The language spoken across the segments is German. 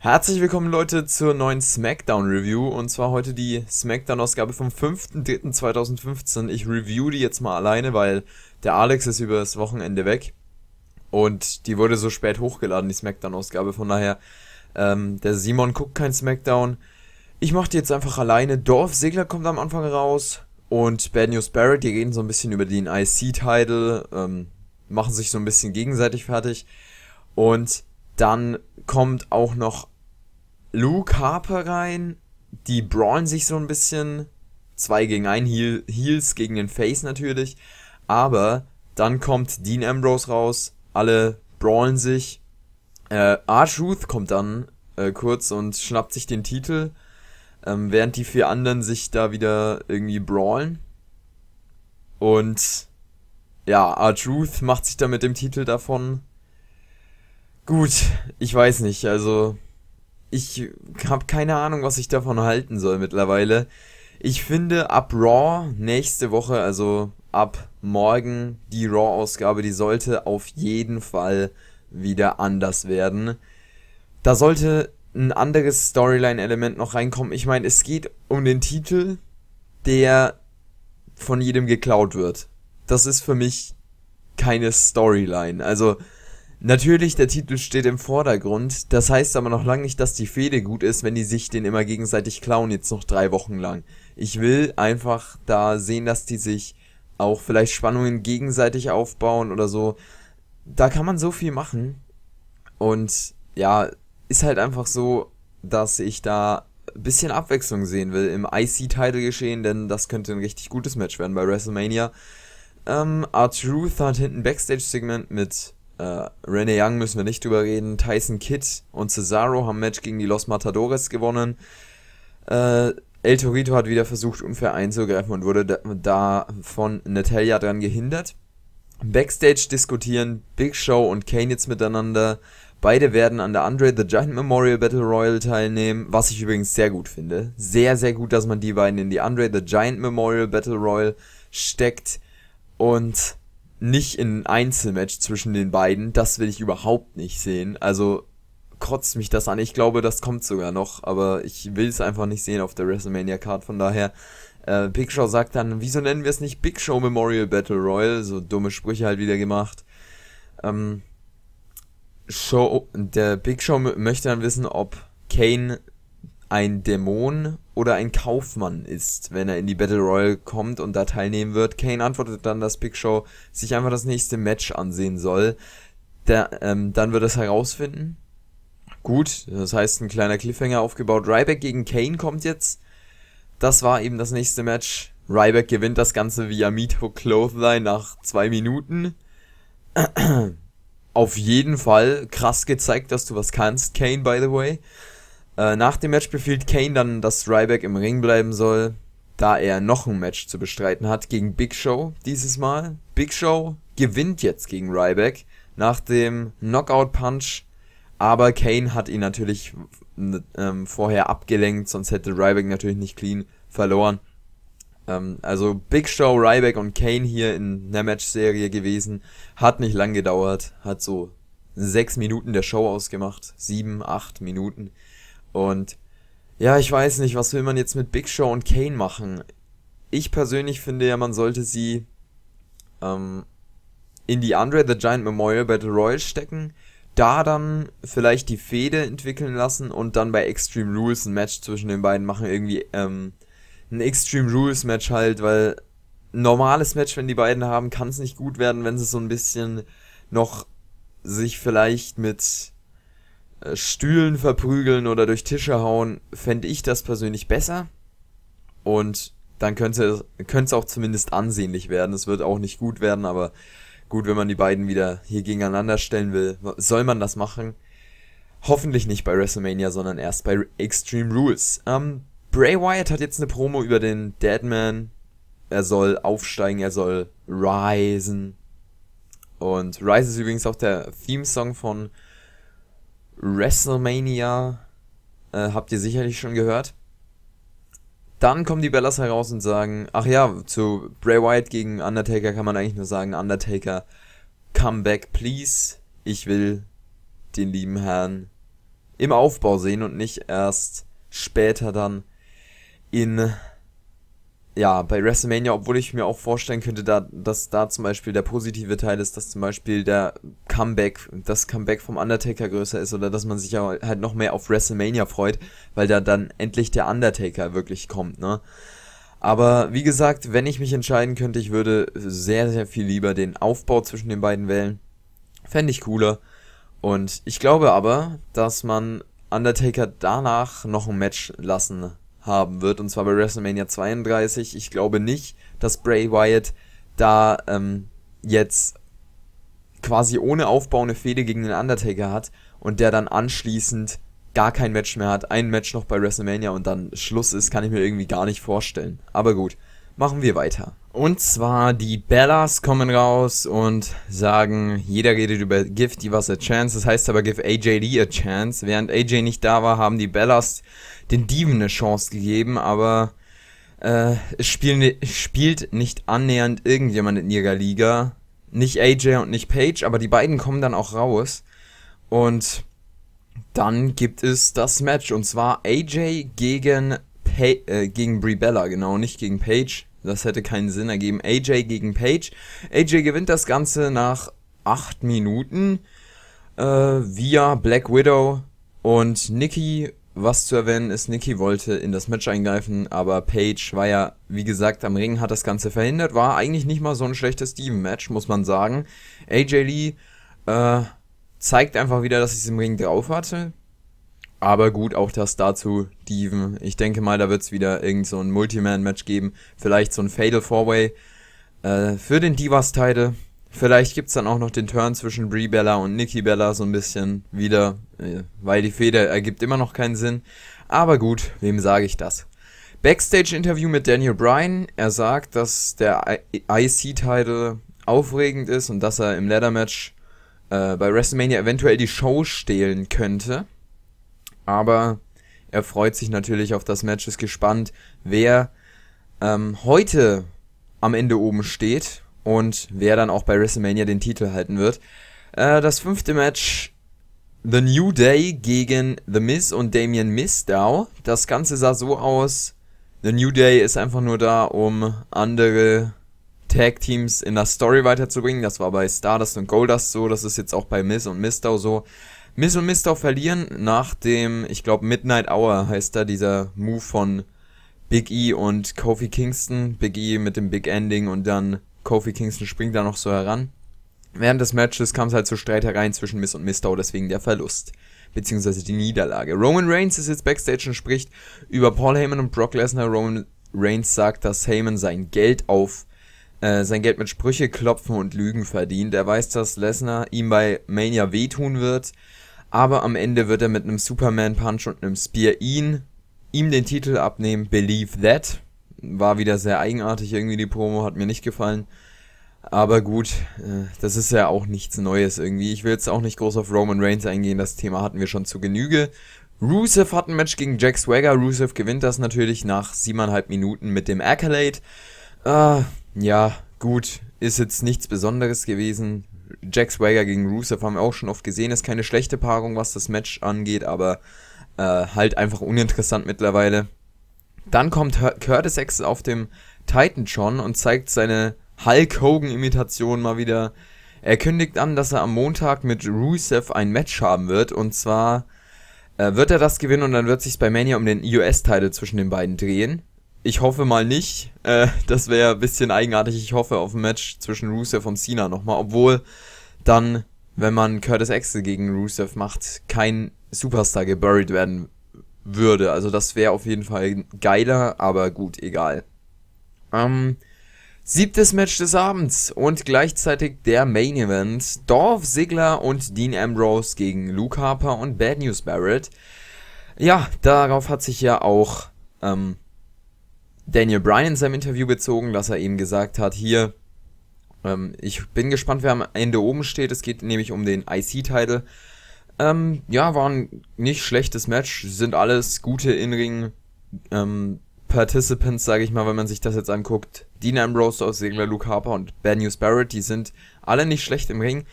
Herzlich willkommen Leute zur neuen SmackDown Review und zwar heute die SmackDown Ausgabe vom 5.3.2015. Ich review die jetzt mal alleine, weil der Alex ist übers Wochenende weg und die wurde so spät hochgeladen, die SmackDown Ausgabe. Von daher, ähm, der Simon guckt kein SmackDown. Ich mache die jetzt einfach alleine. Dorf Segler kommt am Anfang raus und Bad News Barrett, die reden so ein bisschen über den IC-Title, ähm, machen sich so ein bisschen gegenseitig fertig und dann kommt auch noch Luke Harper rein. Die brawlen sich so ein bisschen. Zwei gegen ein, Heel, Heels gegen den Face natürlich. Aber dann kommt Dean Ambrose raus. Alle brawlen sich. Äh, R-Truth kommt dann äh, kurz und schnappt sich den Titel. Ähm, während die vier anderen sich da wieder irgendwie brawlen. Und ja, R-Truth macht sich da mit dem Titel davon. Gut, ich weiß nicht. Also, ich habe keine Ahnung, was ich davon halten soll mittlerweile. Ich finde, ab Raw nächste Woche, also ab morgen, die Raw-Ausgabe, die sollte auf jeden Fall wieder anders werden. Da sollte ein anderes Storyline-Element noch reinkommen. Ich meine, es geht um den Titel, der von jedem geklaut wird. Das ist für mich keine Storyline. Also, Natürlich, der Titel steht im Vordergrund. Das heißt aber noch lange nicht, dass die Fehde gut ist, wenn die sich den immer gegenseitig klauen, jetzt noch drei Wochen lang. Ich will einfach da sehen, dass die sich auch vielleicht Spannungen gegenseitig aufbauen oder so. Da kann man so viel machen. Und ja, ist halt einfach so, dass ich da ein bisschen Abwechslung sehen will im IC-Title geschehen, denn das könnte ein richtig gutes Match werden bei WrestleMania. Ähm, R-Truth hat hinten Backstage-Segment mit äh, Renee Young müssen wir nicht drüber reden. Tyson Kidd und Cesaro haben Match gegen die Los Matadores gewonnen. Äh, El Torito hat wieder versucht, unfair einzugreifen und wurde da, da von Natalia dran gehindert. Backstage diskutieren Big Show und Kane jetzt miteinander. Beide werden an der Andre the Giant Memorial Battle Royal teilnehmen, was ich übrigens sehr gut finde. Sehr, sehr gut, dass man die beiden in die Andre the Giant Memorial Battle Royal steckt. Und nicht in ein Einzelmatch zwischen den beiden. Das will ich überhaupt nicht sehen. Also kotzt mich das an. Ich glaube, das kommt sogar noch, aber ich will es einfach nicht sehen auf der WrestleMania-Card. Von daher, äh, Big Show sagt dann, wieso nennen wir es nicht Big Show Memorial Battle Royal? So dumme Sprüche halt wieder gemacht. Ähm, Show, der Big Show möchte dann wissen, ob Kane ein Dämon oder ein Kaufmann ist, wenn er in die Battle Royale kommt und da teilnehmen wird. Kane antwortet dann, dass Big Show sich einfach das nächste Match ansehen soll. Der, ähm, dann wird es herausfinden. Gut, das heißt ein kleiner Cliffhanger aufgebaut. Ryback gegen Kane kommt jetzt. Das war eben das nächste Match. Ryback gewinnt das Ganze via Mito Clothesline nach zwei Minuten. Auf jeden Fall krass gezeigt, dass du was kannst, Kane, by the way. Äh, nach dem Match befiehlt Kane dann, dass Ryback im Ring bleiben soll, da er noch ein Match zu bestreiten hat gegen Big Show dieses Mal. Big Show gewinnt jetzt gegen Ryback nach dem Knockout Punch, aber Kane hat ihn natürlich ähm, vorher abgelenkt, sonst hätte Ryback natürlich nicht clean verloren. Ähm, also Big Show, Ryback und Kane hier in der Match-Serie gewesen. Hat nicht lang gedauert, hat so sechs Minuten der Show ausgemacht, sieben, acht Minuten. Und ja, ich weiß nicht, was will man jetzt mit Big Show und Kane machen? Ich persönlich finde ja, man sollte sie ähm, in die Andre the Giant Memorial Battle Royale stecken, da dann vielleicht die Fehde entwickeln lassen und dann bei Extreme Rules ein Match zwischen den beiden machen, irgendwie ähm, ein Extreme Rules Match halt, weil ein normales Match, wenn die beiden haben, kann es nicht gut werden, wenn sie so ein bisschen noch sich vielleicht mit äh, Stühlen verprügeln oder durch Tische hauen, fände ich das persönlich besser. Und dann könnte es auch zumindest ansehnlich werden. Es wird auch nicht gut werden, aber gut, wenn man die beiden wieder hier gegeneinander stellen will, soll man das machen. Hoffentlich nicht bei WrestleMania, sondern erst bei Extreme Rules. Ähm, Bray Wyatt hat jetzt eine Promo über den Deadman. Er soll aufsteigen, er soll risen. Und Rise ist übrigens auch der Theme-Song von WrestleMania äh, habt ihr sicherlich schon gehört. Dann kommen die Bellas heraus und sagen, ach ja, zu Bray Wyatt gegen Undertaker kann man eigentlich nur sagen, Undertaker, come back please. Ich will den lieben Herrn im Aufbau sehen und nicht erst später dann in ja, bei WrestleMania, obwohl ich mir auch vorstellen könnte, da, dass da zum Beispiel der positive Teil ist, dass zum Beispiel der Comeback, das Comeback vom Undertaker größer ist oder dass man sich ja halt noch mehr auf WrestleMania freut, weil da dann endlich der Undertaker wirklich kommt, ne? Aber wie gesagt, wenn ich mich entscheiden könnte, ich würde sehr, sehr viel lieber den Aufbau zwischen den beiden wählen. Fände ich cooler. Und ich glaube aber, dass man Undertaker danach noch ein Match lassen haben wird, und zwar bei WrestleMania 32. Ich glaube nicht, dass Bray Wyatt da ähm, jetzt quasi ohne Aufbau eine Fehde gegen den Undertaker hat und der dann anschließend gar kein Match mehr hat, ein Match noch bei WrestleMania und dann Schluss ist, kann ich mir irgendwie gar nicht vorstellen. Aber gut, machen wir weiter. Und zwar die Bellas kommen raus und sagen, jeder redet über Give Divas a chance. Das heißt aber Give AJ Lee a chance. Während AJ nicht da war, haben die Bellas den Dieven eine Chance gegeben, aber äh, es spielen, spielt nicht annähernd irgendjemand in ihrer Liga. Nicht AJ und nicht Paige, aber die beiden kommen dann auch raus. Und dann gibt es das Match und zwar AJ gegen, pa äh, gegen Brie Bella, genau, nicht gegen Paige. Das hätte keinen Sinn ergeben. AJ gegen Page. AJ gewinnt das Ganze nach 8 Minuten äh, via Black Widow und Nikki. Was zu erwähnen ist, Nikki wollte in das Match eingreifen, aber Page war ja, wie gesagt, am Ring, hat das Ganze verhindert. War eigentlich nicht mal so ein schlechtes Steven-Match, muss man sagen. AJ Lee äh, zeigt einfach wieder, dass sie es im Ring drauf hatte. Aber gut, auch das dazu, Dieven. Ich denke mal, da wird es wieder irgend so ein Multiman-Match geben. Vielleicht so ein Fatal Four-Way äh, für den Divas-Title. Vielleicht gibt es dann auch noch den Turn zwischen Brie Bella und Nikki Bella so ein bisschen wieder, äh, weil die Feder ergibt immer noch keinen Sinn. Aber gut, wem sage ich das? Backstage-Interview mit Daniel Bryan. Er sagt, dass der IC-Title aufregend ist und dass er im Ladder-Match äh, bei WrestleMania eventuell die Show stehlen könnte aber er freut sich natürlich auf das Match, ist gespannt, wer ähm, heute am Ende oben steht und wer dann auch bei WrestleMania den Titel halten wird. Äh, das fünfte Match The New Day gegen The Miz und Damien Mizdow. Das Ganze sah so aus. The New Day ist einfach nur da, um andere Tag Teams in der Story weiterzubringen. Das war bei Stardust und Goldust so. Das ist jetzt auch bei Miz und Mizdow so. Miss und Mist verlieren nach dem, ich glaube, Midnight Hour heißt da dieser Move von Big E und Kofi Kingston. Big E mit dem Big Ending und dann Kofi Kingston springt da noch so heran. Während des Matches kam es halt zu Streitereien zwischen Miss und Mistau, deswegen der Verlust. Beziehungsweise die Niederlage. Roman Reigns ist jetzt Backstage und spricht über Paul Heyman und Brock Lesnar. Roman Reigns sagt, dass Heyman sein Geld auf äh, sein Geld mit Sprüche klopfen und Lügen verdient. Er weiß, dass Lesnar ihm bei Mania wehtun wird. Aber am Ende wird er mit einem Superman-Punch und einem Spear ihn, ihm den Titel abnehmen. Believe That. War wieder sehr eigenartig irgendwie die Promo, hat mir nicht gefallen. Aber gut, äh, das ist ja auch nichts Neues irgendwie. Ich will jetzt auch nicht groß auf Roman Reigns eingehen, das Thema hatten wir schon zu Genüge. Rusev hat ein Match gegen Jack Swagger. Rusev gewinnt das natürlich nach siebeneinhalb Minuten mit dem Accolade. Ah, ja, gut, ist jetzt nichts Besonderes gewesen. Jack Swagger gegen Rusev haben wir auch schon oft gesehen. Ist keine schlechte Paarung, was das Match angeht, aber äh, halt einfach uninteressant mittlerweile. Dann kommt Curtis Axel auf dem Titan John und zeigt seine Hulk Hogan-Imitation mal wieder. Er kündigt an, dass er am Montag mit Rusev ein Match haben wird und zwar äh, wird er das gewinnen und dann wird sich bei Mania um den US-Title zwischen den beiden drehen. Ich hoffe mal nicht. Äh, das wäre ein bisschen eigenartig. Ich hoffe auf ein Match zwischen Rusev und Cena nochmal. Obwohl dann, wenn man Curtis Axel gegen Rusev macht, kein Superstar geburied werden würde. Also das wäre auf jeden Fall geiler, aber gut, egal. Ähm, siebtes Match des Abends und gleichzeitig der Main Event. Dorf Sigler und Dean Ambrose gegen Luke Harper und Bad News Barrett. Ja, darauf hat sich ja auch ähm, Daniel Bryan in seinem Interview bezogen, dass er eben gesagt hat, hier, ähm, ich bin gespannt, wer am Ende oben steht. Es geht nämlich um den IC-Title. Ähm, ja, war ein nicht schlechtes Match, sind alles gute In-Ring ähm, Participants, sage ich mal, wenn man sich das jetzt anguckt. Dean Ambrose aus Segler, Luke Harper und Bad News Barrett, die sind alle nicht schlecht im Ring.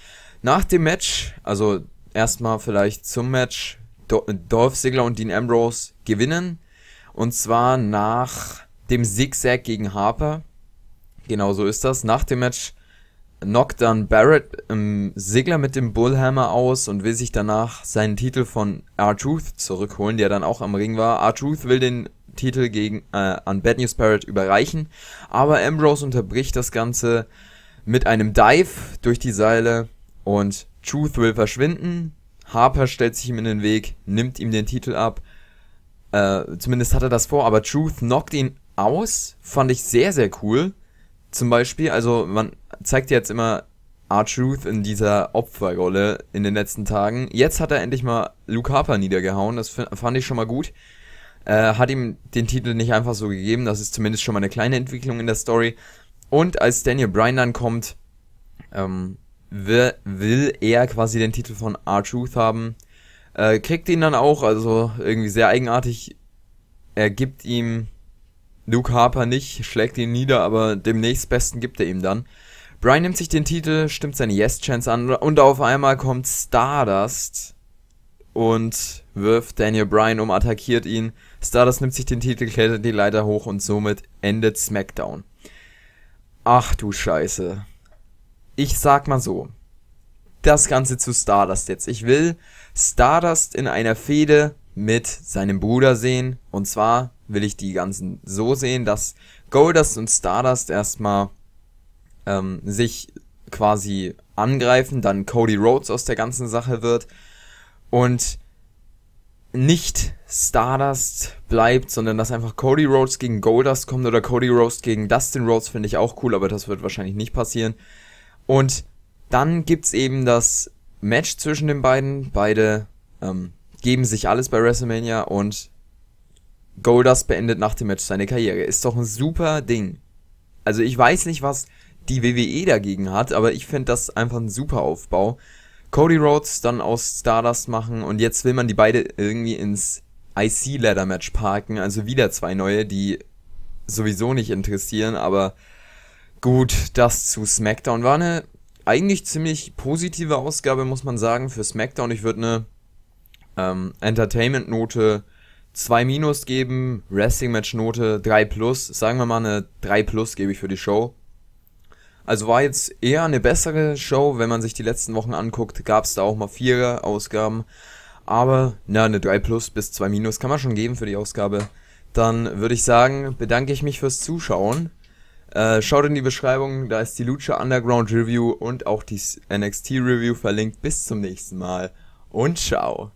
Nach dem Match, also erstmal vielleicht zum Match, Dolph Segler und Dean Ambrose gewinnen. Und zwar nach dem Zigzag gegen Harper. Genau so ist das. Nach dem Match knockt dann Barrett im Sigler mit dem Bullhammer aus und will sich danach seinen Titel von R-Truth zurückholen, der dann auch am Ring war. R-Truth will den Titel gegen, äh, an Bad News Barrett überreichen, aber Ambrose unterbricht das Ganze mit einem Dive durch die Seile und Truth will verschwinden. Harper stellt sich ihm in den Weg, nimmt ihm den Titel ab. Äh, zumindest hat er das vor, aber Truth knockt ihn aus, fand ich sehr, sehr cool. Zum Beispiel, also man zeigt jetzt immer R-Truth in dieser Opferrolle in den letzten Tagen. Jetzt hat er endlich mal Luke Harper niedergehauen, das fand ich schon mal gut. Äh, hat ihm den Titel nicht einfach so gegeben, das ist zumindest schon mal eine kleine Entwicklung in der Story. Und als Daniel Bryan dann kommt, ähm, will, will er quasi den Titel von R-Truth haben. Äh, kriegt ihn dann auch, also irgendwie sehr eigenartig. Er gibt ihm Luke Harper nicht, schlägt ihn nieder, aber dem nächstbesten gibt er ihm dann. Brian nimmt sich den Titel, stimmt seine Yes-Chance an und auf einmal kommt Stardust und wirft Daniel Bryan um, attackiert ihn. Stardust nimmt sich den Titel, klettert die Leiter hoch und somit endet SmackDown. Ach du Scheiße. Ich sag mal so. Das Ganze zu Stardust jetzt. Ich will Stardust in einer Fehde mit seinem Bruder sehen. Und zwar will ich die ganzen so sehen, dass Goldust und Stardust erstmal ähm, sich quasi angreifen, dann Cody Rhodes aus der ganzen Sache wird und nicht Stardust bleibt, sondern dass einfach Cody Rhodes gegen Goldust kommt oder Cody Rhodes gegen Dustin Rhodes finde ich auch cool, aber das wird wahrscheinlich nicht passieren. Und dann gibt's eben das Match zwischen den beiden. Beide ähm, geben sich alles bei WrestleMania und Goldust beendet nach dem Match seine Karriere. Ist doch ein super Ding. Also ich weiß nicht, was die WWE dagegen hat, aber ich finde das einfach ein super Aufbau. Cody Rhodes dann aus Stardust machen und jetzt will man die beide irgendwie ins IC Ladder Match parken, also wieder zwei neue, die sowieso nicht interessieren, aber gut, das zu SmackDown war eine eigentlich ziemlich positive Ausgabe, muss man sagen, für SmackDown. Ich würde eine ähm, Entertainment-Note 2 minus geben, Wrestling-Match-Note 3 plus. Sagen wir mal eine 3 plus gebe ich für die Show. Also war jetzt eher eine bessere Show, wenn man sich die letzten Wochen anguckt, gab es da auch mal vierer Ausgaben. Aber na, eine 3 plus bis 2 minus kann man schon geben für die Ausgabe. Dann würde ich sagen, bedanke ich mich fürs Zuschauen. Äh, schaut in die Beschreibung, da ist die Lucha Underground Review und auch die NXT Review verlinkt. Bis zum nächsten Mal und ciao.